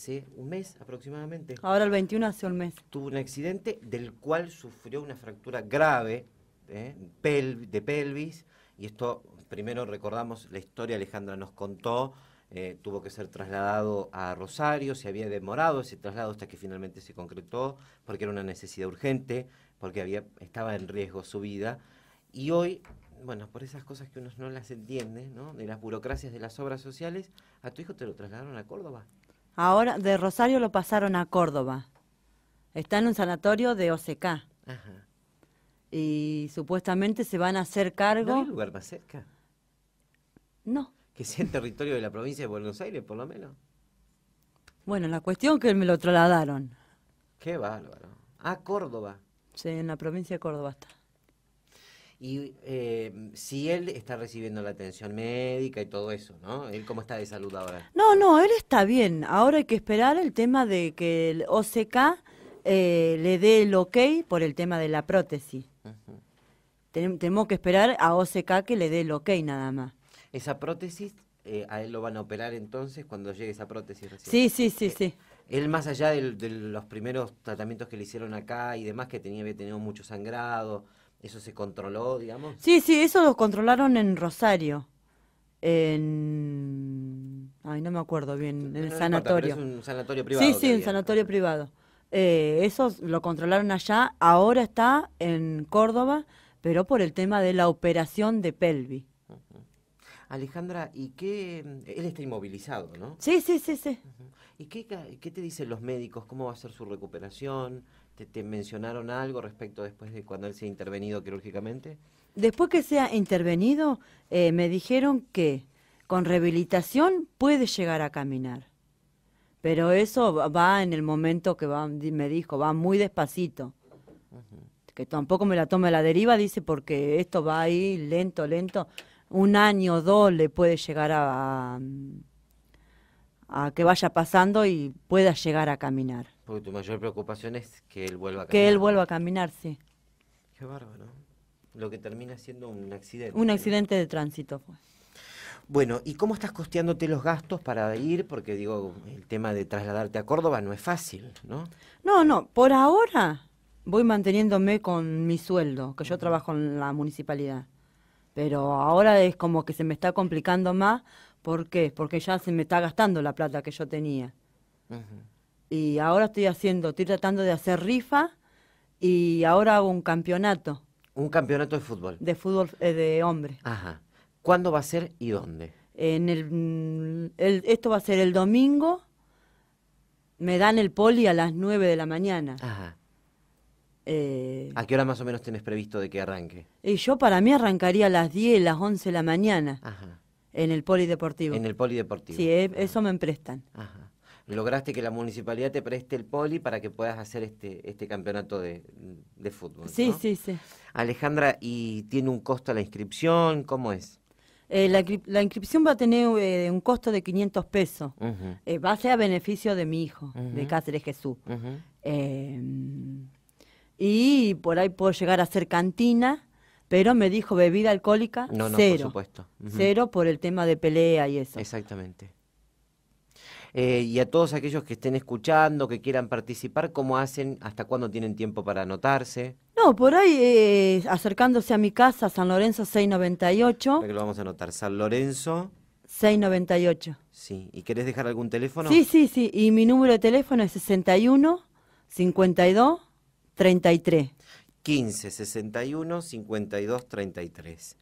hace un mes aproximadamente. Ahora el 21 hace un mes. Tuvo un accidente del cual sufrió una fractura grave ¿eh? de pelvis. Y esto, primero recordamos la historia, Alejandra nos contó, eh, tuvo que ser trasladado a Rosario, se había demorado ese traslado hasta que finalmente se concretó, porque era una necesidad urgente, porque había, estaba en riesgo su vida. Y hoy bueno, por esas cosas que uno no las entiende, ¿no? De las burocracias de las obras sociales, a tu hijo te lo trasladaron a Córdoba. Ahora de Rosario lo pasaron a Córdoba. Está en un sanatorio de OCK. Ajá. Y supuestamente se van a hacer cargo. ¿No hay lugar más cerca? No. Que sea en territorio de la provincia de Buenos Aires, por lo menos. Bueno, la cuestión que me lo trasladaron. Qué bárbaro. A Córdoba. Sí, en la provincia de Córdoba está y eh, si él está recibiendo la atención médica y todo eso, ¿no? ¿Él cómo está de salud ahora? No, no, él está bien. Ahora hay que esperar el tema de que el OCK eh, le dé el ok por el tema de la prótesis. tenemos que esperar a OCK que le dé el ok nada más. ¿Esa prótesis eh, a él lo van a operar entonces cuando llegue esa prótesis? Sí, sí, sí, sí. Él, más allá de, los primeros tratamientos que le hicieron acá y demás, que tenía, había tenido mucho sangrado, ¿Eso se controló, digamos? Sí, sí, eso lo controlaron en Rosario. En. Ay, no me acuerdo bien, en el sanatorio. es un sanatorio privado. Sí, sí, un sanatorio privado. Eh, eso lo controlaron allá, ahora está en Córdoba, pero por el tema de la operación de Pelvi. Alejandra, ¿y qué? Él está inmovilizado, ¿no? Sí, sí, sí, sí. ¿Y qué, qué te dicen los médicos? ¿Cómo va a ser su recuperación? ¿Te, mencionaron algo respecto después de cuando él se ha intervenido quirúrgicamente? Después que se ha intervenido, eh, me dijeron que con rehabilitación puede llegar a caminar. Pero eso va en el momento que me dijo, va muy despacito. Que tampoco me la tome a la deriva, dice, porque esto va ahí lento, lento. Un año o dos le puede llegar a, a que vaya pasando y pueda llegar a caminar. Porque tu mayor preocupación es que él vuelva a caminar. Que él vuelva a caminar, sí. Qué bárbaro. Lo que termina siendo un accidente. Un accidente de tránsito fue. Bueno, ¿y cómo estás costeándote los gastos para ir? Porque digo, el tema de trasladarte a Córdoba no es fácil, ¿no? No, no, por ahora voy manteniéndome con mi sueldo, que yo trabajo en la municipalidad. Pero ahora es como que se me está complicando más. ¿Por qué? Porque ya se me está gastando la plata que yo tenía. Ajá. Y ahora estoy haciendo, estoy tratando de hacer rifa y ahora hago un campeonato. Un campeonato de fútbol. De fútbol eh, de hombre. Ajá. ¿Cuándo va a ser y dónde? En mm, el, esto va a ser el domingo. Me dan el poli a las 9 de la mañana. Ajá. Eh, ¿A qué hora más o menos tienes previsto de que arranque? Y yo para mí arrancaría a las 10, las 11 de la mañana. Ajá. En el polideportivo. En el polideportivo. Sí, eh, eso me prestan. Ajá lograste que la municipalidad te preste el poli para que puedas hacer este, este campeonato de, fútbol. Sí, sí, sí. Alejandra, ¿y tiene un costo la inscripción? ¿Cómo es? Eh, la, inscripción va a tener eh, un costo de 500 pesos. Eh, va a ser a beneficio de mi hijo, de Cáceres Jesús. Em, y por ahí puedo llegar a hacer cantina, pero me dijo bebida alcohólica no, cero. Por supuesto. Cero por el tema de pelea y eso. Exactamente. Eh, y a todos aquellos que estén escuchando, que quieran participar, ¿cómo hacen? ¿Hasta cuándo tienen tiempo para anotarse? No, por ahí eh, acercándose a mi casa, San Lorenzo 698. Que lo vamos a anotar, San Lorenzo. 698. Sí, ¿y querés dejar algún teléfono? Sí, sí, sí, y mi número de teléfono es 61 52 33. 15 61 52 33.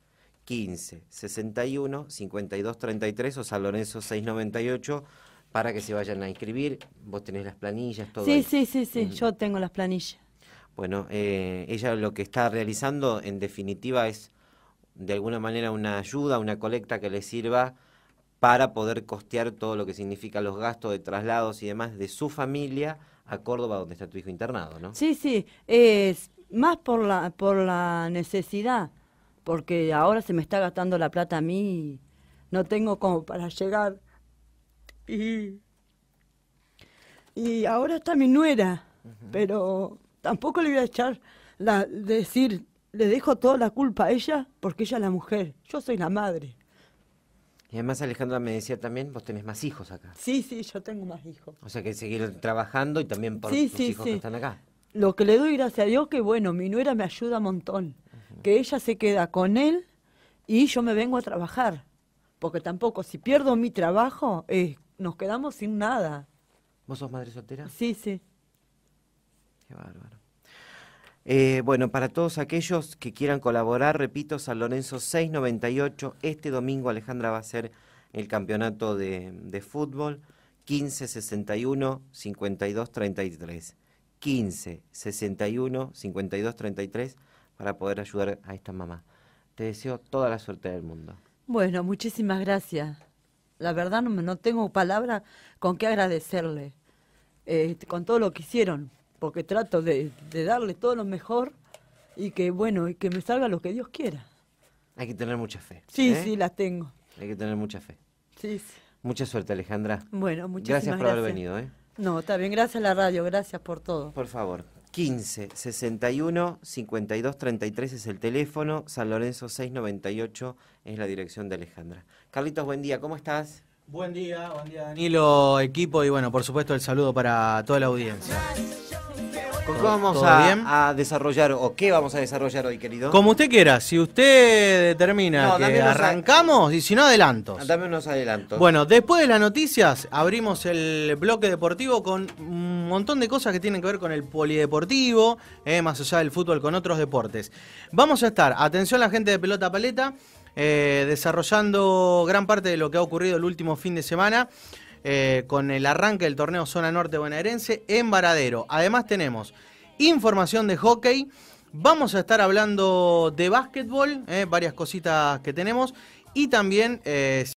15 61 52 33 o San Lorenzo 698 para que se vayan a inscribir. Vos tenés las planillas, todo. Sí, sí, sí, sí, yo tengo las planillas. Bueno, eh, ella lo que está realizando en definitiva es de alguna manera una ayuda, una colecta que le sirva para poder costear todo lo que significa los gastos de traslados y demás de su familia a Córdoba, donde está tu hijo internado, ¿no? Sí, sí, es más por la, por la necesidad, porque ahora se me está gastando la plata a mí y no tengo como para llegar y, ahora está mi nuera, pero tampoco le voy a echar la decir, le dejo toda la culpa a ella porque ella es la mujer, yo soy la madre. Y además Alejandra me decía también, vos tenés más hijos acá. Sí, sí, yo tengo más hijos. O sea que seguir trabajando y también por los hijos que están acá. Lo que le doy gracias a Dios que bueno, mi nuera me ayuda un montón, que ella se queda con él y yo me vengo a trabajar, porque tampoco si pierdo mi trabajo es nos quedamos sin nada. ¿Vos sos madre soltera? Sí, sí. Qué bárbaro. Eh, bueno, para todos aquellos que quieran colaborar, repito, San Lorenzo 698, este domingo Alejandra va a ser el campeonato de, de fútbol 15 61 52 33. 15 61 52 33 para poder ayudar a esta mamá. Te deseo toda la suerte del mundo. Bueno, muchísimas gracias la verdad no, no tengo palabra con qué agradecerle, eh, con todo lo que hicieron, porque trato de, darle todo lo mejor y que, bueno, y que me salga lo que Dios quiera. Hay que tener mucha fe. Sí, ¿eh? sí, la tengo. Hay que tener mucha fe. Sí, Mucha suerte, Alejandra. Bueno, muchas gracias. por haber venido. ¿eh? No, está bien, gracias a la radio, gracias por todo. Por favor. 15 61 52 33 es el teléfono, San Lorenzo 698 es la dirección de Alejandra. Carlitos, buen día, ¿cómo estás? Buen día, buen día Danilo, equipo y bueno, por supuesto el saludo para toda la audiencia. ¿Cómo vamos a, desarrollar o qué vamos a desarrollar hoy, querido? Como usted quiera, si usted determina que arrancamos y si no, adelanto. Ah, dame unos adelantos. Bueno, después de las noticias, abrimos el bloque deportivo con un montón de cosas que tienen que ver con el polideportivo, eh, más allá del fútbol, con otros deportes. Vamos a estar, atención la gente de Pelota Paleta, eh, desarrollando gran parte de lo que ha ocurrido el último fin de semana. Eh, con el arranque del torneo Zona Norte Bonaerense en Varadero. Además tenemos información de hockey, vamos a estar hablando de básquetbol, eh, varias cositas que tenemos y también... Eh,